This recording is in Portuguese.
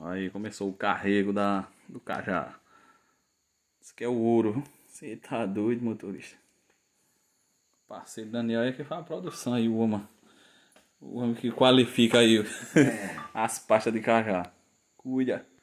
Aí começou o carrego da, do cajá. Isso aqui é o ouro. Você tá doido, motorista? O parceiro Daniel é que faz a produção aí, o homem. O homem que qualifica aí é. as pastas de cajá. Cuida.